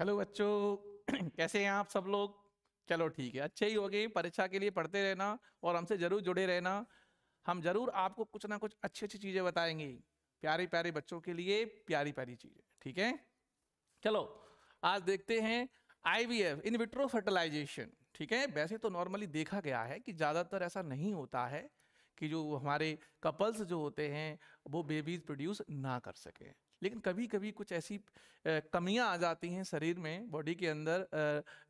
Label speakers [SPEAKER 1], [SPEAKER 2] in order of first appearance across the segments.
[SPEAKER 1] hello बच्चों कैसे हैं आप सब लोग चलो ठीक है अच्छे ही हो गए परीक्षा के लिए पढ़ते रहना और हमसे ज़रूर जुड़े रहना हम ज़रूर आपको कुछ ना कुछ अच्छी अच्छी चीज़ें बताएंगे प्यारे प्यारे बच्चों के लिए प्यारी प्यारी चीज़ें ठीक है चलो आज देखते हैं आईवीएफ इन विट्रो फर्टिलाइजेशन ठीक है वैसे तो नॉर्मली देखा गया है कि ज़्यादातर ऐसा नहीं होता है कि जो हमारे कपल्स जो होते हैं वो बेबीज प्रोड्यूस ना कर सकें लेकिन कभी कभी कुछ ऐसी कमियां आ जाती हैं शरीर में बॉडी के अंदर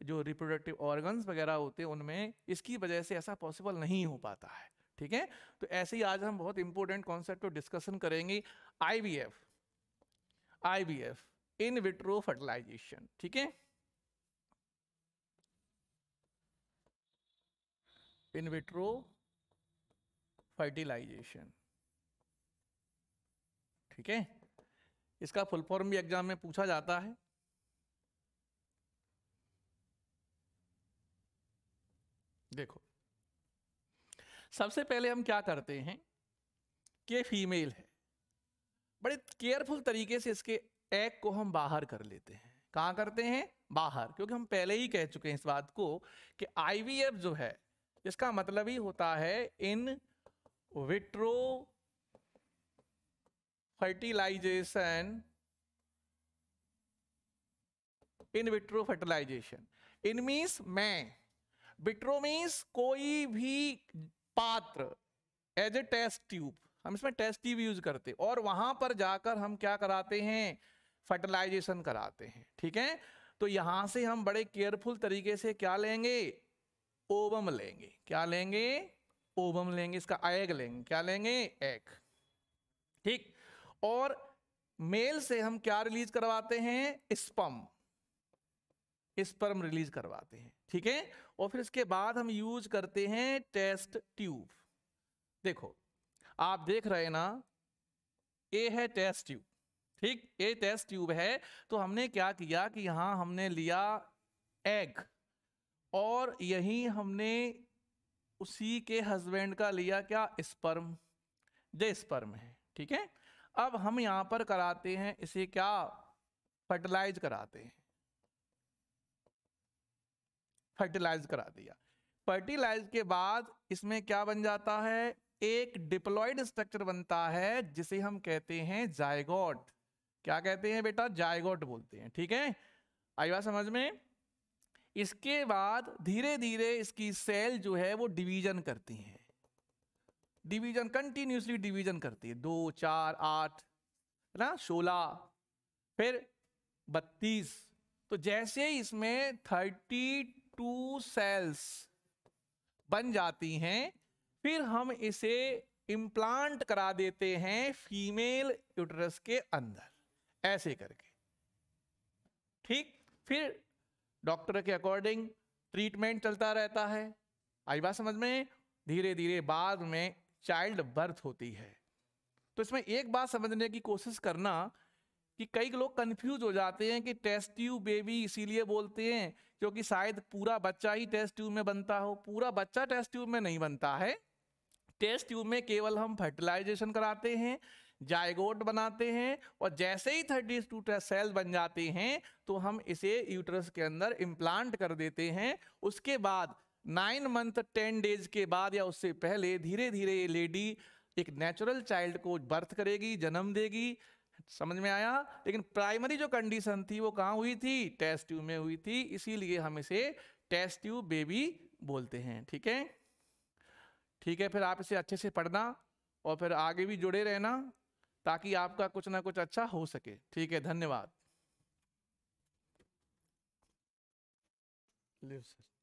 [SPEAKER 1] जो रिप्रोडक्टिव ऑर्गन्स वगैरह होते हैं उनमें इसकी वजह से ऐसा पॉसिबल नहीं हो पाता है ठीक है तो ऐसे ही आज हम बहुत इंपॉर्टेंट कॉन्सेप्ट को डिस्कशन करेंगे I V F I V F in vitro fertilisation ठीक है इन विट्रो फर्टिलाइजेशन ठीक है इसका फुल फॉर्म भी एग्जाम में पूछा जाता है देखो सबसे पहले हम क्या करते हैं कि फीमेल है बड़े केयरफुल तरीके से इसके एग को हम बाहर कर लेते हैं कहा करते हैं बाहर क्योंकि हम पहले ही कह चुके हैं इस बात को कि आईवीएफ जो है इसका मतलब ही होता है in vitro fertilisation in vitro fertilisation in means मैं विट्रो मीन्स कोई भी पात्र एज ए टेस्ट ट्यूब हम इसमें टेस्ट ट्यूब यूज करते हैं और वहां पर जाकर हम क्या कराते हैं फर्टिलाइजेशन कराते हैं ठीक है तो यहां से हम बड़े केयरफुल तरीके से क्या लेंगे ओवम लेंगे क्या लेंगे ओवम लेंगे इसका एग लेंगे क्या लेंगे एग ठीक और मेल से हम क्या रिलीज करवाते हैं स्पम स्पर्म रिलीज करवाते हैं ठीक है और फिर इसके बाद हम यूज करते हैं टेस्ट ट्यूब देखो आप देख रहे ना ए है टेस्ट ट्यूब ठीक ए टेस्ट ट्यूब है तो हमने क्या किया कि यहां हमने लिया एग और यहीं हमने उसी के हस्बैंड का लिया क्या स्पर्म जे स्पर्म है ठीक है अब हम यहां पर कराते हैं इसे क्या फर्टिलाइज कराते हैं फर्टिलाइज करा दिया फर्टिलाइज के बाद इसमें क्या बन जाता है एक डिप्लॉइड स्ट्रक्चर बनता है जिसे हम कहते हैं जायगोट क्या कहते हैं बेटा जायगोट बोलते हैं ठीक है आई बात समझ में इसके बाद धीरे धीरे इसकी सेल जो है वो डिवीजन करती हैं डिवीजन कंटिन्यूसली डिवीजन करती है दो चार आठ है ना सोलह फिर बत्तीस तो जैसे ही इसमें थर्टी टू सेल्स बन जाती हैं फिर हम इसे इम्प्लांट करा देते हैं फीमेल यूटरस के अंदर ऐसे करके ठीक फिर डॉक्टर के अकॉर्डिंग ट्रीटमेंट चलता रहता है आई बात समझ में धीरे धीरे बाद में चाइल्ड बर्थ होती है तो इसमें एक बात समझने की कोशिश करना कि कई लोग कंफ्यूज हो जाते हैं कि टेस्ट ट्यूब बेबी इसीलिए बोलते हैं क्योंकि शायद पूरा बच्चा ही टेस्ट ट्यूब में बनता हो पूरा बच्चा टेस्ट ट्यूब में नहीं बनता है टेस्ट ट्यूब में केवल हम फर्टिलाइजेशन कराते हैं जायगोट बनाते हैं और जैसे ही थर्टी टू सेल बन जाते हैं तो हम इसे यूट्रस के अंदर इम्प्लांट कर देते हैं उसके बाद नाइन मंथ टेन डेज के बाद या उससे पहले धीरे धीरे ये लेडी एक नेचुरल चाइल्ड को बर्थ करेगी जन्म देगी समझ में आया लेकिन प्राइमरी जो कंडीशन थी वो कहाँ हुई थी टेस्ट ट्यूब में हुई थी इसीलिए हम इसे टेस्ट ट्यूब बेबी बोलते हैं ठीक है ठीक है फिर आप इसे अच्छे से पढ़ना और फिर आगे भी जुड़े रहना ताकि आपका कुछ ना कुछ अच्छा हो सके ठीक है धन्यवाद